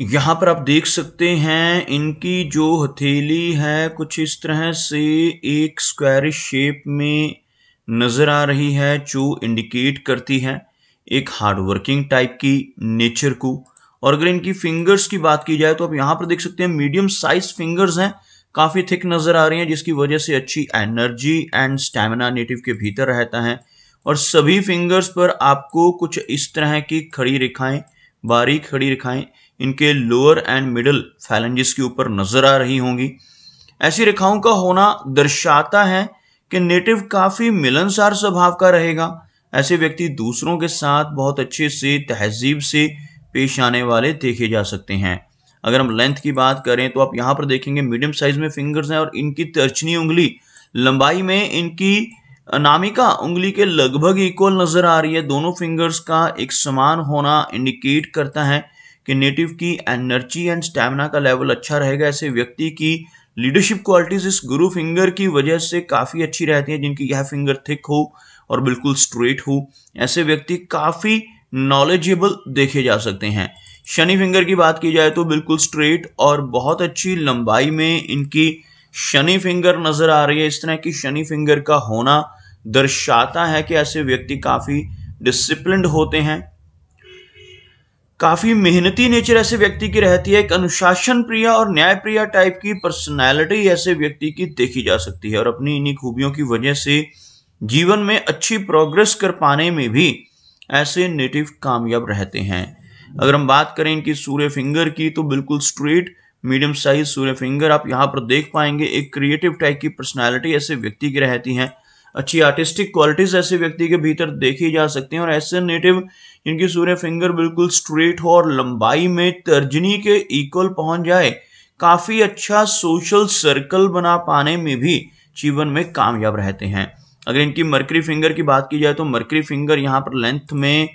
यहाँ पर आप देख सकते हैं इनकी जो हथेली है कुछ इस तरह से एक स्क्वायर शेप में नजर आ रही है जो इंडिकेट करती है एक हार्ड वर्किंग टाइप की नेचर को और अगर इनकी फिंगर्स की बात की जाए तो आप यहाँ पर देख सकते हैं मीडियम साइज फिंगर्स हैं काफी थिक नजर आ रही हैं जिसकी वजह से अच्छी एनर्जी एंड स्टेमिना नेटिव के भीतर रहता है और सभी फिंगर्स पर आपको कुछ इस तरह की खड़ी रेखाएं बारीक खड़ी रेखाएं इनके लोअर एंड मिडल फैलेंजिस के ऊपर नजर आ रही होंगी ऐसी रेखाओं का होना दर्शाता है कि नेटिव काफ़ी मिलनसार स्वभाव का रहेगा ऐसे व्यक्ति दूसरों के साथ बहुत अच्छे से तहजीब से पेश आने वाले देखे जा सकते हैं अगर हम लेंथ की बात करें तो आप यहाँ पर देखेंगे मीडियम साइज में फिंगर्स हैं और इनकी तर्चनी उंगली लंबाई में इनकी नामिका उंगली के लगभग इक्वल नजर आ रही है दोनों फिंगर्स का एक समान होना इंडिकेट करता है कि नेटिव की एनर्जी एंड स्टेमिना का लेवल अच्छा रहेगा ऐसे व्यक्ति की लीडरशिप क्वालिटीज इस गुरु फिंगर की वजह से काफ़ी अच्छी रहती हैं जिनकी यह फिंगर थिक हो और बिल्कुल स्ट्रेट हो ऐसे व्यक्ति काफ़ी नॉलेजेबल देखे जा सकते हैं शनि फिंगर की बात की जाए तो बिल्कुल स्ट्रेट और बहुत अच्छी लंबाई में इनकी शनि फिंगर नज़र आ रही है इस तरह की शनि फिंगर का होना दर्शाता है कि ऐसे व्यक्ति काफ़ी डिसिप्लिन होते हैं काफ़ी मेहनती नेचर ऐसे व्यक्ति की रहती है एक अनुशासन प्रिय और न्याय प्रिय टाइप की पर्सनैलिटी ऐसे व्यक्ति की देखी जा सकती है और अपनी इन्हीं खूबियों की वजह से जीवन में अच्छी प्रोग्रेस कर पाने में भी ऐसे नेटिव कामयाब रहते हैं अगर हम बात करें इनकी सूर्य फिंगर की तो बिल्कुल स्ट्रेट मीडियम साइज सूर्य फिंगर आप यहाँ पर देख पाएंगे एक क्रिएटिव टाइप की पर्सनैलिटी ऐसे व्यक्ति की रहती है अच्छी आर्टिस्टिक क्वालिटीज ऐसे व्यक्ति के भीतर देखी जा सकती हैं और ऐसे नेटिव इनकी सूर्य फिंगर बिल्कुल स्ट्रेट हो और लंबाई में तर्जनी के इक्वल पहुंच जाए काफ़ी अच्छा सोशल सर्कल बना पाने में भी जीवन में कामयाब रहते हैं अगर इनकी मरकरी फिंगर की बात की जाए तो मरकरी फिंगर यहाँ पर लेंथ में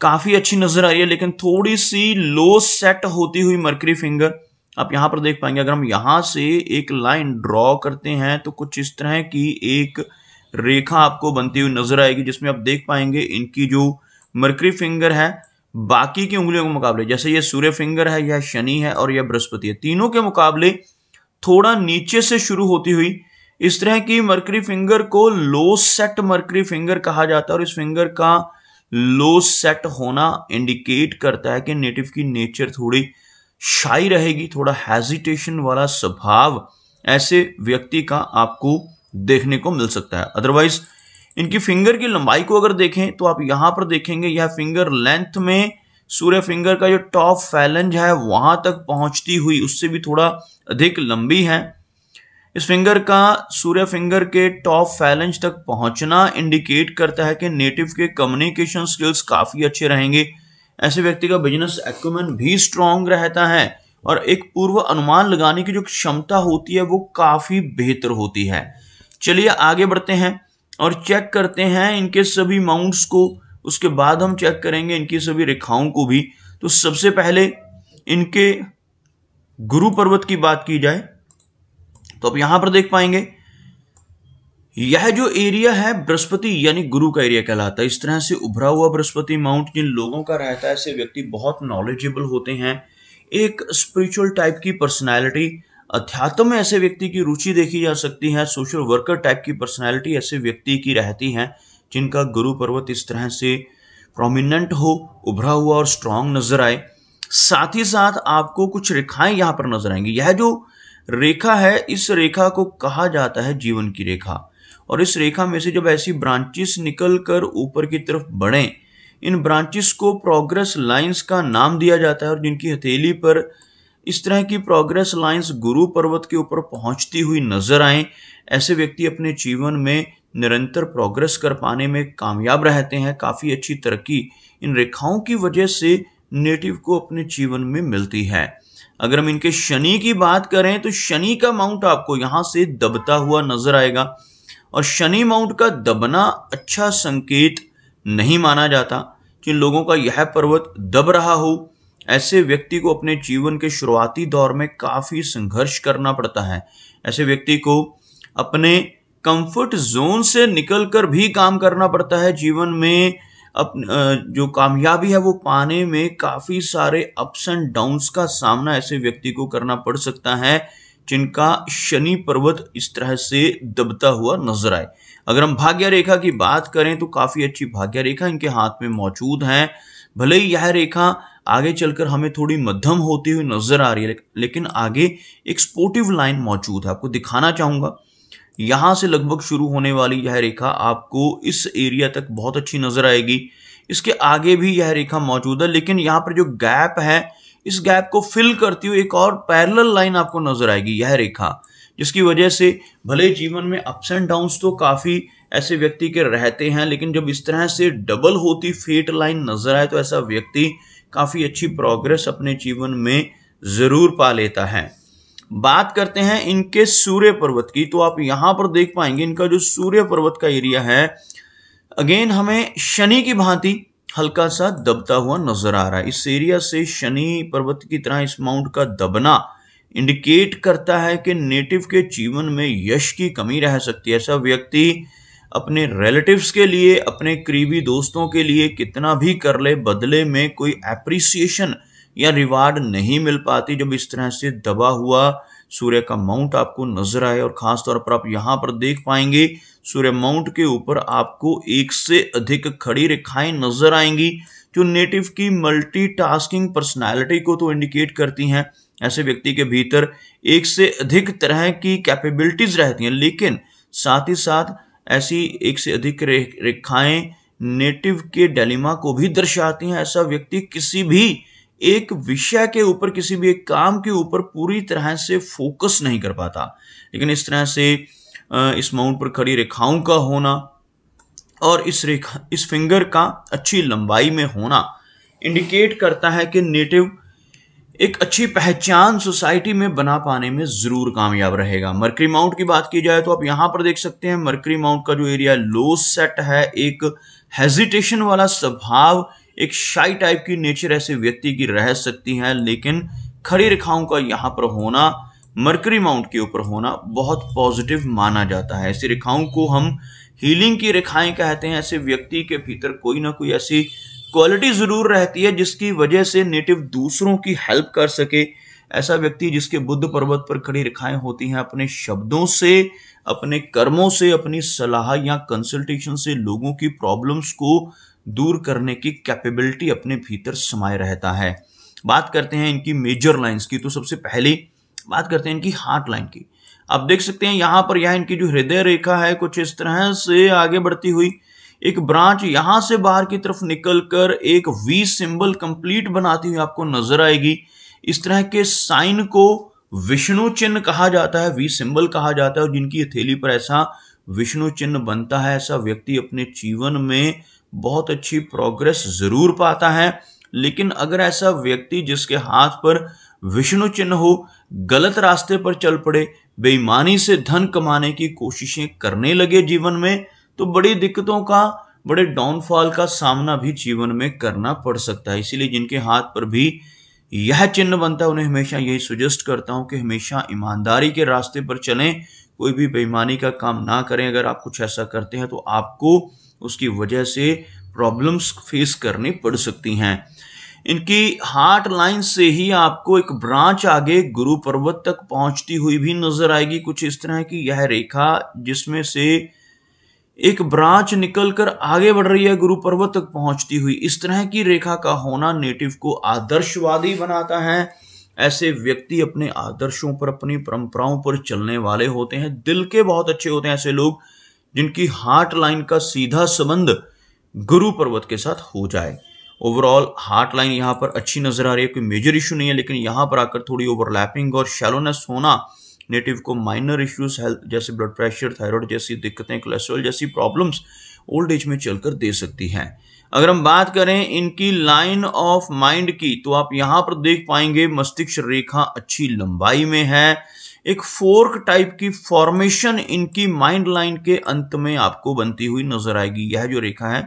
काफ़ी अच्छी नज़र आ रही है लेकिन थोड़ी सी लो सेट होती हुई मरकरी फिंगर आप यहाँ पर देख पाएंगे अगर हम यहाँ से एक लाइन ड्रॉ करते हैं तो कुछ इस तरह की एक रेखा आपको बनती हुई नजर आएगी जिसमें आप देख पाएंगे इनकी जो मरकरी फिंगर है बाकी की उंगलियों के मुकाबले जैसे ये सूर्य फिंगर है यह शनि है और यह बृहस्पति है तीनों के मुकाबले थोड़ा नीचे से शुरू होती हुई इस तरह की मरकरी फिंगर को लो सेट मरकरी फिंगर कहा जाता है और इस फिंगर का लो सेट होना इंडिकेट करता है कि नेटिव की नेचर थोड़ी शाई रहेगी थोड़ा हेजिटेशन वाला स्वभाव ऐसे व्यक्ति का आपको देखने को मिल सकता है अदरवाइज इनकी फिंगर की लंबाई को अगर देखें तो आप यहाँ पर देखेंगे यह फिंगर लेंथ में सूर्य फिंगर का जो टॉप फैलेंज है वहां तक पहुंचती हुई उससे भी थोड़ा अधिक लंबी है इस फिंगर का सूर्य फिंगर के टॉप फैलेंज तक पहुंचना इंडिकेट करता है कि नेटिव के कम्युनिकेशन स्किल्स काफ़ी अच्छे रहेंगे ऐसे व्यक्ति का बिजनेस एक्यूमेंट भी स्ट्रांग रहता है और एक पूर्व अनुमान लगाने की जो क्षमता होती है वो काफ़ी बेहतर होती है चलिए आगे बढ़ते हैं और चेक करते हैं इनके सभी माउंट्स को उसके बाद हम चेक करेंगे इनकी सभी रेखाओं को भी तो सबसे पहले इनके गुरु पर्वत की बात की जाए तो आप यहां पर देख पाएंगे यह जो एरिया है बृहस्पति यानी गुरु का एरिया कहलाता है इस तरह से उभरा हुआ बृहस्पति माउंट जिन लोगों का रहता है ऐसे व्यक्ति बहुत नॉलेजेबल होते हैं एक स्पिरिचुअल टाइप की पर्सनैलिटी अध्यात्म में ऐसे व्यक्ति की रुचि देखी जा सकती है सोशल वर्कर टाइप की पर्सनैलिटी ऐसे व्यक्ति की रहती है जिनका गुरु पर्वत इस तरह से प्रोमिनेंट हो उभरा हुआ और स्ट्रांग नजर आए साथ ही साथ आपको कुछ रेखाएं यहाँ पर नजर आएंगी यह जो रेखा है इस रेखा को कहा जाता है जीवन की रेखा और इस रेखा में से जब ऐसी ब्रांचेस निकल कर ऊपर की तरफ बढ़ें इन ब्रांचेस को प्रोग्रेस लाइंस का नाम दिया जाता है और जिनकी हथेली पर इस तरह की प्रोग्रेस लाइंस गुरु पर्वत के ऊपर पहुंचती हुई नजर आए ऐसे व्यक्ति अपने जीवन में निरंतर प्रोग्रेस कर पाने में कामयाब रहते हैं काफ़ी अच्छी तरक्की इन रेखाओं की वजह से नेटिव को अपने जीवन में मिलती है अगर हम इनके शनि की बात करें तो शनि का माउंट आपको यहां से दबता हुआ नजर आएगा और शनि माउंट का दबना अच्छा संकेत नहीं माना जाता जिन लोगों का यह पर्वत दब रहा हो ऐसे व्यक्ति को अपने जीवन के शुरुआती दौर में काफ़ी संघर्ष करना पड़ता है ऐसे व्यक्ति को अपने कंफर्ट जोन से निकलकर भी काम करना पड़ता है जीवन में अप जो कामयाबी है वो पाने में काफ़ी सारे अप्स एंड डाउन्स का सामना ऐसे व्यक्ति को करना पड़ सकता है जिनका शनि पर्वत इस तरह से दबता हुआ नजर आए अगर हम भाग्य रेखा की बात करें तो काफ़ी अच्छी भाग्य रेखा इनके हाथ में मौजूद है भले ही यह रेखा आगे चलकर हमें थोड़ी मध्यम होती हुई नज़र आ रही है लेकिन आगे एक स्पोर्टिव लाइन मौजूद है आपको दिखाना चाहूंगा यहाँ से लगभग शुरू होने वाली यह रेखा आपको इस एरिया तक बहुत अच्छी नज़र आएगी इसके आगे भी यह रेखा मौजूद है लेकिन यहाँ पर जो गैप है इस गैप को फिल करती हुई एक और पैरल लाइन आपको नज़र आएगी यह रेखा जिसकी वजह से भले जीवन में अप्स एंड डाउन तो काफ़ी ऐसे व्यक्ति के रहते हैं लेकिन जब इस तरह से डबल होती फेट लाइन नज़र आए तो ऐसा व्यक्ति काफ़ी अच्छी प्रोग्रेस अपने जीवन में ज़रूर पा लेता है बात करते हैं इनके सूर्य पर्वत की तो आप यहाँ पर देख पाएंगे इनका जो सूर्य पर्वत का एरिया है अगेन हमें शनि की भांति हल्का सा दबता हुआ नजर आ रहा है इस एरिया से शनि पर्वत की तरह इस माउंट का दबना इंडिकेट करता है कि नेटिव के जीवन में यश की कमी रह सकती है ऐसा व्यक्ति अपने रिलेटिव्स के लिए अपने करीबी दोस्तों के लिए कितना भी कर ले बदले में कोई एप्रिसिएशन या रिवार्ड नहीं मिल पाती जब इस तरह से दबा हुआ सूर्य का माउंट आपको नजर आए और खास तौर पर आप यहाँ पर देख पाएंगे सूर्य माउंट के ऊपर आपको एक से अधिक खड़ी रेखाएं नजर आएंगी जो नेटिव की मल्टीटास्किंग पर्सनालिटी को तो इंडिकेट करती हैं ऐसे व्यक्ति के भीतर एक से अधिक तरह की कैपेबिलिटीज रहती हैं लेकिन साथ ही साथ ऐसी एक से अधिक रेखाएं नेटिव के डेलिमा को भी दर्शाती हैं ऐसा व्यक्ति किसी भी एक विषय के ऊपर किसी भी एक काम के ऊपर पूरी तरह से फोकस नहीं कर पाता लेकिन इस तरह से इस माउंट पर खड़ी रेखाओं का होना और इस रेखा इस फिंगर का अच्छी लंबाई में होना इंडिकेट करता है कि नेटिव एक अच्छी पहचान सोसाइटी में बना पाने में ज़रूर कामयाब रहेगा मरकरी माउंट की बात की जाए तो आप यहां पर देख सकते हैं मरकरी माउंट का जो एरिया लो सेट है एक हेजिटेशन वाला स्वभाव एक शाई टाइप की नेचर ऐसे व्यक्ति की रह सकती है लेकिन खड़ी रेखाओं का यहाँ पर होना मरकरी माउंट के ऊपर होना बहुत पॉजिटिव माना जाता है ऐसी रेखाओं को हम हीलिंग की रेखाएं कहते हैं ऐसे व्यक्ति के भीतर कोई ना कोई ऐसी क्वालिटी ज़रूर रहती है जिसकी वजह से नेटिव दूसरों की हेल्प कर सके ऐसा व्यक्ति जिसके बुद्ध पर्वत पर खड़ी रेखाएं होती हैं अपने शब्दों से अपने कर्मों से अपनी सलाह या कंसल्टेशन से लोगों की प्रॉब्लम्स को दूर करने की कैपेबिलिटी अपने भीतर समाये रहता है बात करते हैं इनकी मेजर लाइंस की तो सबसे पहले बात करते हैं इनकी हार्ट लाइन की आप देख सकते हैं यहाँ पर यह इनकी जो हृदय रेखा है कुछ इस तरह से आगे बढ़ती हुई एक ब्रांच यहां से बाहर की तरफ निकलकर एक वी सिंबल कंप्लीट बनाती हुई आपको नजर आएगी इस तरह के साइन को विष्णु चिन्ह कहा जाता है वी सिंबल कहा जाता है और जिनकी हथेली पर ऐसा विष्णु चिन्ह बनता है ऐसा व्यक्ति अपने जीवन में बहुत अच्छी प्रोग्रेस जरूर पाता है लेकिन अगर ऐसा व्यक्ति जिसके हाथ पर विष्णु चिन्ह हो गलत रास्ते पर चल पड़े बेईमानी से धन कमाने की कोशिशें करने लगे जीवन में तो बड़ी दिक्कतों का बड़े डाउनफॉल का सामना भी जीवन में करना पड़ सकता है इसीलिए जिनके हाथ पर भी यह चिन्ह बनता है उन्हें हमेशा यही सुजेस्ट करता हूं कि हमेशा ईमानदारी के रास्ते पर चलें कोई भी बेईमानी का काम ना करें अगर आप कुछ ऐसा करते हैं तो आपको उसकी वजह से प्रॉब्लम्स फेस करनी पड़ सकती हैं इनकी हार्ट लाइन से ही आपको एक ब्रांच आगे गुरु पर्वत तक पहुंचती हुई भी नजर आएगी कुछ इस तरह की यह रेखा जिसमें से एक ब्रांच निकलकर आगे बढ़ रही है गुरु पर्वत तक पहुंचती हुई इस तरह की रेखा का होना नेटिव को आदर्शवादी बनाता है ऐसे व्यक्ति अपने आदर्शों पर अपनी परंपराओं पर चलने वाले होते हैं दिल के बहुत अच्छे होते हैं ऐसे लोग जिनकी हार्ट लाइन का सीधा संबंध गुरु पर्वत के साथ हो जाए ओवरऑल हार्ट लाइन यहाँ पर अच्छी नजर आ रही है कोई मेजर इशू नहीं है लेकिन यहाँ पर आकर थोड़ी ओवरलैपिंग और शैलोनेस होना नेटिव को माइनर इश्यूज हेल्थ जैसे ब्लड प्रेशर थायराइड जैसी दिक्कतें कोलेस्ट्रॉल जैसी प्रॉब्लम्स ओल्ड एज में चलकर दे सकती हैं अगर हम बात करें इनकी लाइन ऑफ माइंड की तो आप यहाँ पर देख पाएंगे मस्तिष्क रेखा अच्छी लंबाई में है एक फोर्क टाइप की फॉर्मेशन इनकी माइंड लाइन के अंत में आपको बनती हुई नजर आएगी यह जो रेखा है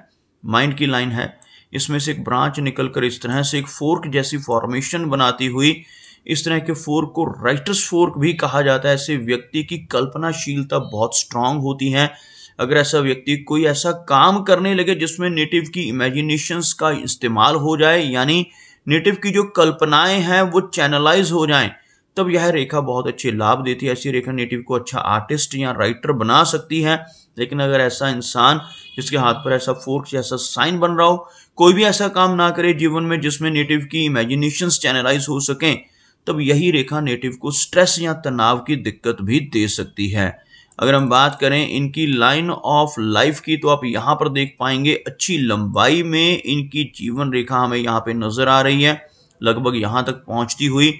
माइंड की लाइन है इसमें से एक ब्रांच निकलकर इस तरह से एक फोर्क जैसी फॉर्मेशन बनाती हुई इस तरह के फोर्क को राइटर्स फोर्क भी कहा जाता है ऐसे व्यक्ति की कल्पनाशीलता बहुत स्ट्रांग होती है अगर ऐसा व्यक्ति कोई ऐसा काम करने लगे जिसमें नेटिव की इमेजिनेशंस का इस्तेमाल हो जाए यानी नेटिव की जो कल्पनाएं हैं वो चैनलाइज हो जाएं तब यह रेखा बहुत अच्छे लाभ देती है ऐसी रेखा नेटिव को अच्छा आर्टिस्ट या राइटर बना सकती है लेकिन अगर ऐसा इंसान जिसके हाथ पर ऐसा फोर्क ऐसा साइन बन रहा हो कोई भी ऐसा काम ना करे जीवन में जिसमें नेटिव की इमेजिनेशंस चैनलाइज हो सकें तब यही रेखा नेटिव को स्ट्रेस या तनाव की दिक्कत भी दे सकती है अगर हम बात करें इनकी लाइन ऑफ लाइफ की तो आप यहाँ पर देख पाएंगे अच्छी लंबाई में इनकी जीवन रेखा हमें यहाँ पे नज़र आ रही है लगभग यहाँ तक पहुँचती हुई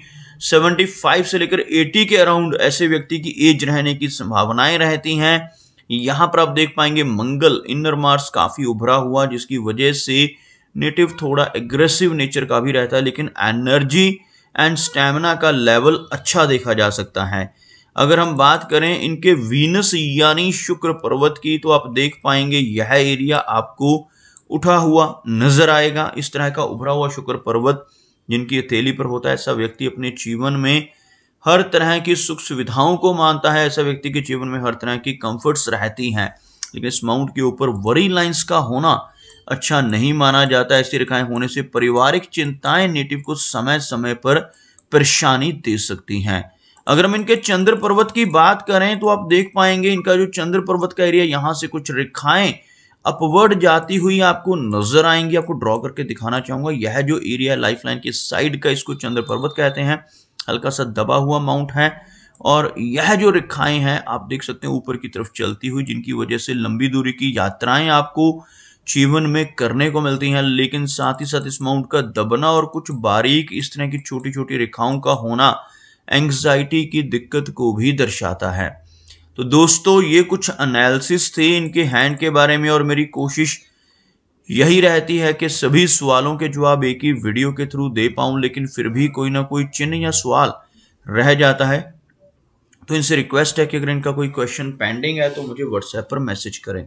75 से लेकर 80 के अराउंड ऐसे व्यक्ति की एज रहने की संभावनाएं रहती हैं यहाँ पर आप देख पाएंगे मंगल इनर मार्स काफ़ी उभरा हुआ जिसकी वजह से नेटिव थोड़ा एग्रेसिव नेचर का भी रहता है लेकिन एनर्जी एंड स्टेमिना का लेवल अच्छा देखा जा सकता है अगर हम बात करें इनके वीनस यानी शुक्र पर्वत की तो आप देख पाएंगे यह एरिया आपको उठा हुआ नजर आएगा इस तरह का उभरा हुआ शुक्र पर्वत जिनकी हथेली पर होता है ऐसा व्यक्ति अपने जीवन में हर तरह की सुख सुविधाओं को मानता है ऐसा व्यक्ति के जीवन में हर तरह की कंफर्ट्स रहती हैं लेकिन इस माउंट के ऊपर वरी लाइंस का होना अच्छा नहीं माना जाता ऐसी रेखाएं होने से पारिवारिक चिंताएं नेटिव को समय समय पर परेशानी दे सकती हैं अगर हम इनके चंद्र पर्वत की बात करें तो आप देख पाएंगे इनका जो चंद्र पर्वत का एरिया यहाँ से कुछ रेखाएं अपवर्ड जाती हुई आपको नजर आएंगी आपको ड्रॉ करके दिखाना चाहूंगा यह जो एरिया लाइफ लाइन की साइड का इसको चंद्र पर्वत कहते हैं हल्का सा दबा हुआ माउंट है और यह जो रेखाएं हैं आप देख सकते हैं ऊपर की तरफ चलती हुई जिनकी वजह से लंबी दूरी की यात्राएं आपको जीवन में करने को मिलती हैं लेकिन साथ ही साथ इस माउंट का दबना और कुछ बारीक इस तरह की छोटी छोटी रेखाओं का होना एंग्जाइटी की दिक्कत को भी दर्शाता है तो दोस्तों ये कुछ अनालिसिस थे इनके हैंड के बारे में और मेरी कोशिश यही रहती है कि सभी सवालों के जवाब एक ही वीडियो के थ्रू दे पाऊं लेकिन फिर भी कोई ना कोई चिन्ह या सवाल रह जाता है तो इनसे रिक्वेस्ट है कि अगर इनका कोई क्वेश्चन पेंडिंग है तो मुझे व्हाट्सएप पर मैसेज करें